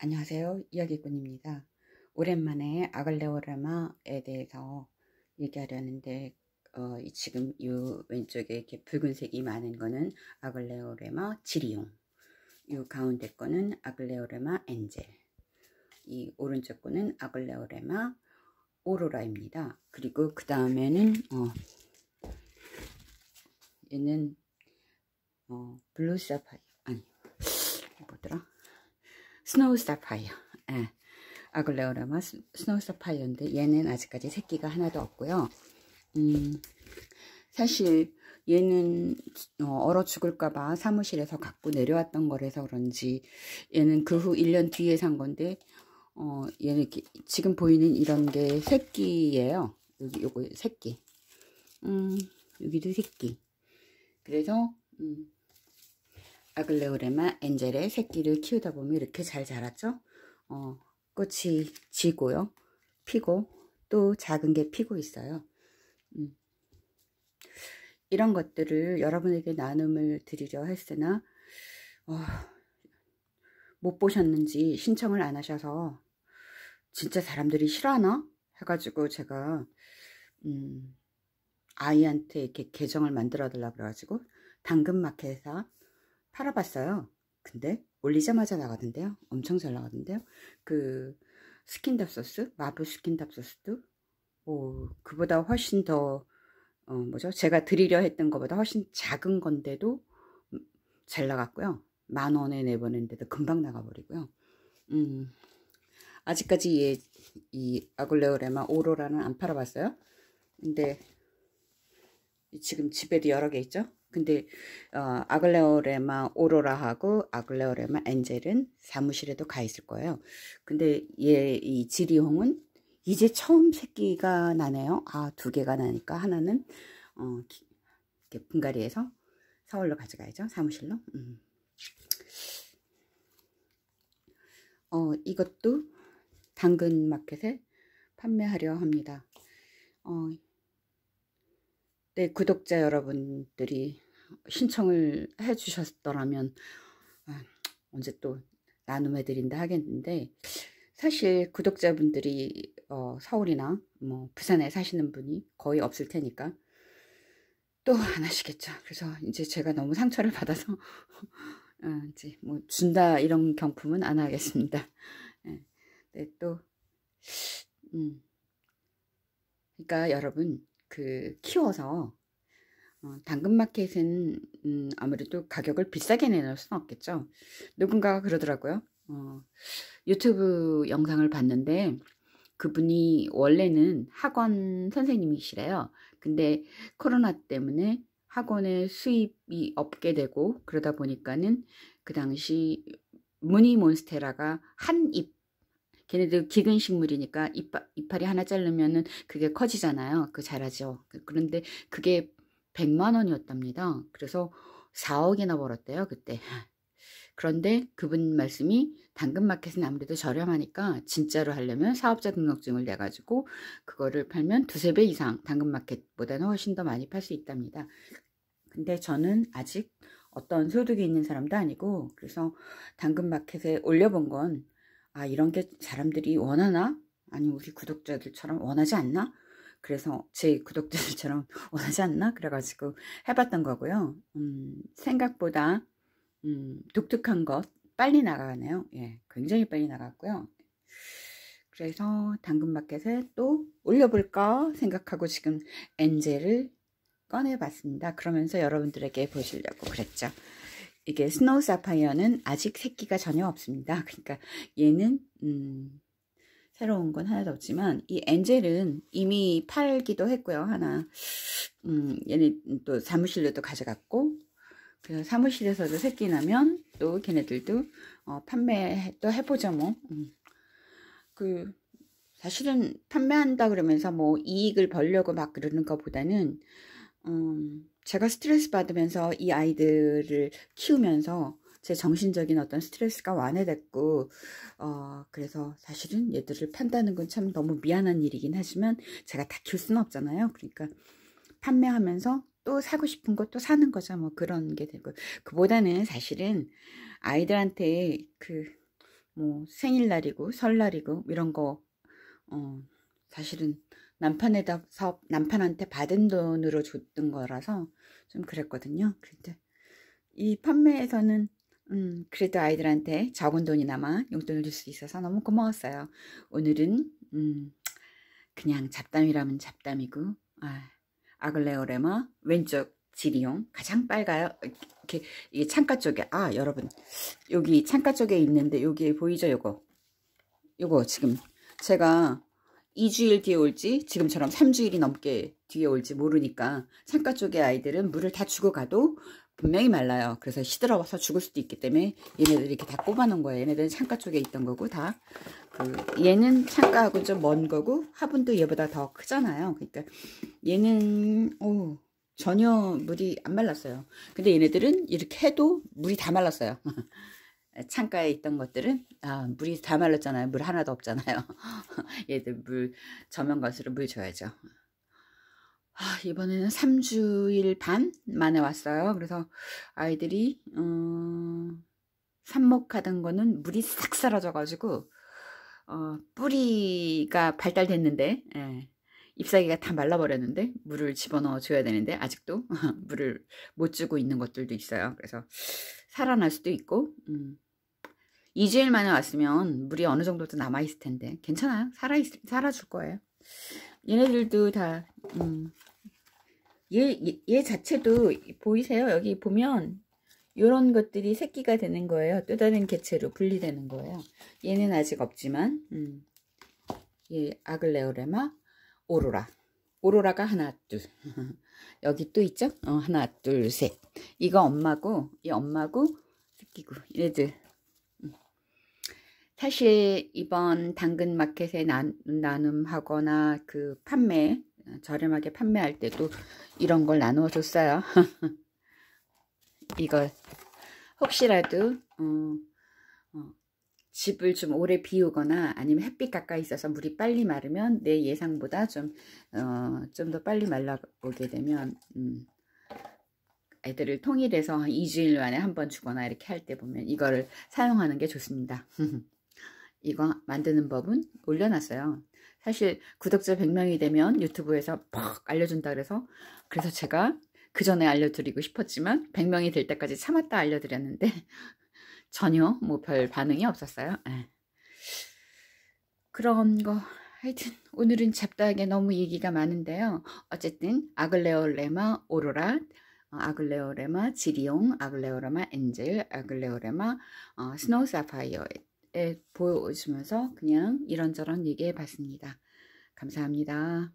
안녕하세요. 이야기꾼입니다. 오랜만에 아글레오라마에 대해서 얘기하려는데 어, 지금 이 왼쪽에 이렇게 붉은색이 많은 거는 아글레오레마 지리용 이 가운데 거는 아글레오레마 엔젤 이 오른쪽 거는 아글레오레마 오로라입니다. 그리고 그 다음에는 어, 얘는 어, 블루 사파이 아니 뭐더라 스노우스타파이어 예. 아글레오라마 스노우스타파이어인데 얘는 아직까지 새끼가 하나도 없고요 음, 사실 얘는 어, 얼어 죽을까봐 사무실에서 갖고 내려왔던 거라서 그런지 얘는 그 후 1년 뒤에 산 건데 어, 얘는 이렇게 지금 보이는 이런 게 새끼예요. 여기 요거 새끼. 음, 여기도 새끼. 그래서 음, 아글레오레마 엔젤의 새끼를 키우다 보면 이렇게 잘 자랐죠. 어, 꽃이 지고요. 피고 또 작은 게 피고 있어요. 음. 이런 것들을 여러분에게 나눔을 드리려 했으나 어, 못 보셨는지 신청을 안 하셔서 진짜 사람들이 싫어하나? 해가지고 제가 음, 아이한테 이렇게 계정을 만들어 달라 고 그래가지고 당근마켓에서 팔아봤어요. 근데 올리자마자 나가던데요. 엄청 잘 나가던데요. 그 스킨답소스, 마블 스킨답소스도 오, 어, 그보다 훨씬 더 어, 뭐죠? 제가 드리려 했던 것보다 훨씬 작은 건데도 잘 나갔고요. 만 원에 내보냈는데도 금방 나가버리고요. 음, 아직까지 이, 이 아굴레오레마 오로라는 안 팔아봤어요. 근데 지금 집에도 여러 개 있죠? 근데 어, 아글레오레마 오로라하고 아글레오레마 엔젤은 사무실에도 가 있을 거예요. 근데 얘 이 지리홍은 이제 처음 새끼가 나네요. 아두 개가 나니까 하나는 어, 이렇게 분갈이해서 서울로 가져가야죠. 사무실로. 음. 어, 이것도 당근 마켓에 판매하려 합니다. 어, 네, 구독자 여러분들이 신청을 해 주셨더라면 아, 언제 또 나눔해 드린다 하겠는데 사실 구독자분들이 어, 서울이나 뭐 부산에 사시는 분이 거의 없을 테니까 또 안 하시겠죠. 그래서 이제 제가 너무 상처를 받아서 어, 이제 뭐 준다 이런 경품은 안 하겠습니다. 예. 네, 또 음. 그러니까 여러분 그 키워서 어, 당근마켓은 음, 아무래도 가격을 비싸게 내놓을 수는 없겠죠. 누군가가 그러더라고요. 어, 유튜브 영상을 봤는데 그분이 원래는 학원 선생님이시래요. 근데 코로나 때문에 학원의 수입이 없게 되고 그러다 보니까는 그 당시 무늬몬스테라가 한 잎, 걔네들 기근식물이니까 이파, 이파리 하나 자르면은 그게 커지잖아요. 그 자라죠. 그, 그런데 그게 100만 원이었답니다. 그래서 4억이나 벌었대요. 그때. 그런데 그분 말씀이 당근마켓은 아무래도 저렴하니까 진짜로 하려면 사업자 등록증을 내가지고 그거를 팔면 두세 배 이상 당근마켓보다는 훨씬 더 많이 팔 수 있답니다. 근데 저는 아직 어떤 소득이 있는 사람도 아니고 그래서 당근마켓에 올려본 건 아 이런 게 사람들이 원하나? 아니 우리 구독자들처럼 원하지 않나? 그래서 제 구독자들처럼 원하지 않나? 그래가지고 해봤던 거고요. 음, 생각보다 음, 독특한 것 빨리 나가네요. 예, 굉장히 빨리 나갔고요. 그래서 당근마켓에 또 올려볼까 생각하고 지금 엔젤을 꺼내봤습니다. 그러면서 여러분들에게 보시려고 그랬죠. 이게 스노우 사파이어는 아직 새끼가 전혀 없습니다. 그러니까 얘는 음, 새로운 건 하나도 없지만 이 엔젤은 이미 팔기도 했고요. 하나 음, 얘는또 사무실로 또 가져갔고 그래서 사무실에서도 새끼 나면 또 걔네들도 어, 판매 또 해보죠 뭐. 음. 그 사실은 판매한다 그러면서 뭐 이익을 벌려고 막 그러는 것보다는 음, 제가 스트레스 받으면서 이 아이들을 키우면서 제 정신적인 어떤 스트레스가 완화됐고 어 그래서 사실은 얘들을 판다는 건 참 너무 미안한 일이긴 하지만 제가 다 키울 수는 없잖아요. 그러니까 판매하면서 또 사고 싶은 것도 사는 거죠. 뭐 그런 게 되고 그보다는 사실은 아이들한테 그 뭐 생일날이고 설날이고 이런 거 어, 사실은 남편에다 사업 남편한테 받은 돈으로 줬던 거라서 좀 그랬거든요. 근데 이 판매에서는 음, 그래도 아이들한테 적은 돈이나마 용돈을 줄 수 있어서 너무 고마웠어요. 오늘은 음, 그냥 잡담이라면 잡담이고 아, 아글레오레마 왼쪽 지리용 가장 빨가요. 이렇게 이게 창가 쪽에 아 여러분 여기 창가 쪽에 있는데 여기 보이죠? 요거 요거 지금 제가 2주일 뒤에 올지 지금처럼 3주일이 넘게 뒤에 올지 모르니까 창가 쪽에 아이들은 물을 다 주고 가도 분명히 말라요. 그래서 시들어서 와 죽을 수도 있기 때문에 얘네들 이렇게 이다 뽑아놓은 거예요. 얘네들은 창가 쪽에 있던 거고 다. 그 얘는 창가하고 좀 먼 거고 화분도 얘보다 더 크잖아요. 그러니까 얘는 오 전혀 물이 안 말랐어요. 근데 얘네들은 이렇게 해도 물이 다 말랐어요. 창가에 있던 것들은 아, 물이 다 말랐잖아요. 물 하나도 없잖아요. 얘들 물 저면 것으로물 줘야죠. 아, 이번에는 3주일 반 만에 왔어요. 그래서 아이들이 어, 삽목하던 거는 물이 싹 사라져가지고 어, 뿌리가 발달됐는데 예, 잎사귀가 다 말라버렸는데 물을 집어넣어 줘야 되는데 아직도 물을 못 주고 있는 것들도 있어요. 그래서 살아날 수도 있고 음. 2주일 만에 왔으면 물이 어느 정도 도 남아있을 텐데 괜찮아요. 살아, 살아줄 거예요. 얘네들도 다 음, 얘, 얘, 자체도 보이세요? 여기 보면 이런 것들이 새끼가 되는 거예요. 또 다른 개체로 분리되는 거예요. 얘는 아직 없지만 음. 예, 아글레오레마 오로라 오로라가 하나 둘 여기 또 있죠? 어, 하나 둘셋 이거 엄마고 이 엄마고 새끼고 얘들 음. 사실 이번 당근마켓에 나눔하거나 그 판매 저렴하게 판매할 때도 이런 걸 나누어 줬어요. 이걸 혹시라도 음, 어, 집을 좀 오래 비우거나 아니면 햇빛 가까이 있어서 물이 빨리 마르면 내 예상보다 좀좀더 어, 빨리 말라보게 되면 음, 애들을 통일해서 2주일 만에 한번 주거나 이렇게 할 때 보면 이거를 사용하는 게 좋습니다. 이거 만드는 법은 올려놨어요. 사실 구독자 100명이 되면 유튜브에서 퍽 알려준다 그래서 그래서 제가 그 전에 알려드리고 싶었지만 100명이 될 때까지 참았다 알려드렸는데 전혀 뭐 별 반응이 없었어요. 에. 예. 그런 거 하여튼 오늘은 잡다하게 너무 얘기가 많은데요. 어쨌든 아글레오레마 오로라 어, 아글레오레마 지리용 아글레오레마 엔젤 아글레오레마 어, 스노우 사파이어 보여주면서 그냥 이런저런 얘기해 봤습니다. 감사합니다.